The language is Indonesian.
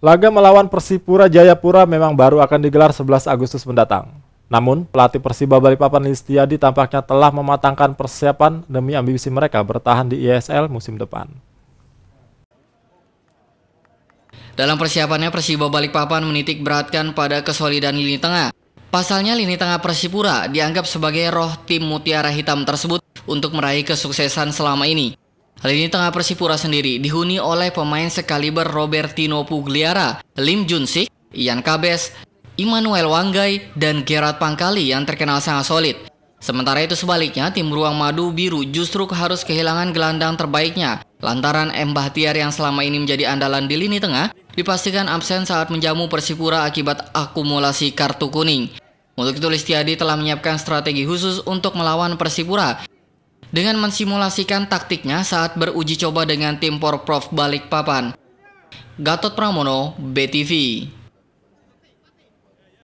Laga melawan Persipura Jayapura memang baru akan digelar 11 Agustus mendatang. Namun, pelatih Persiba Balikpapan Listiadi tampaknya telah mematangkan persiapan demi ambisi mereka bertahan di ISL e musim depan. Dalam persiapannya, Persiba Balikpapan menitik beratkan pada kesolidan lini tengah. Pasalnya lini tengah Persipura dianggap sebagai roh tim mutiara hitam tersebut untuk meraih kesuksesan selama ini. Hal ini tengah Persipura sendiri dihuni oleh pemain sekaliber Robertino Pugliara, Lim Junsik, Ian Kabes, Immanuel Wanggai, dan Gerard Pangkali yang terkenal sangat solid. Sementara itu sebaliknya, tim Ruang Madu Biru justru harus kehilangan gelandang terbaiknya lantaran M. Bahtiar yang selama ini menjadi andalan di lini tengah dipastikan absen saat menjamu Persipura akibat akumulasi kartu kuning. Untuk itu Listiadi telah menyiapkan strategi khusus untuk melawan Persipura dengan mensimulasikan taktiknya saat beruji coba dengan tim Porprov Balikpapan. Gatot Pramono, BTV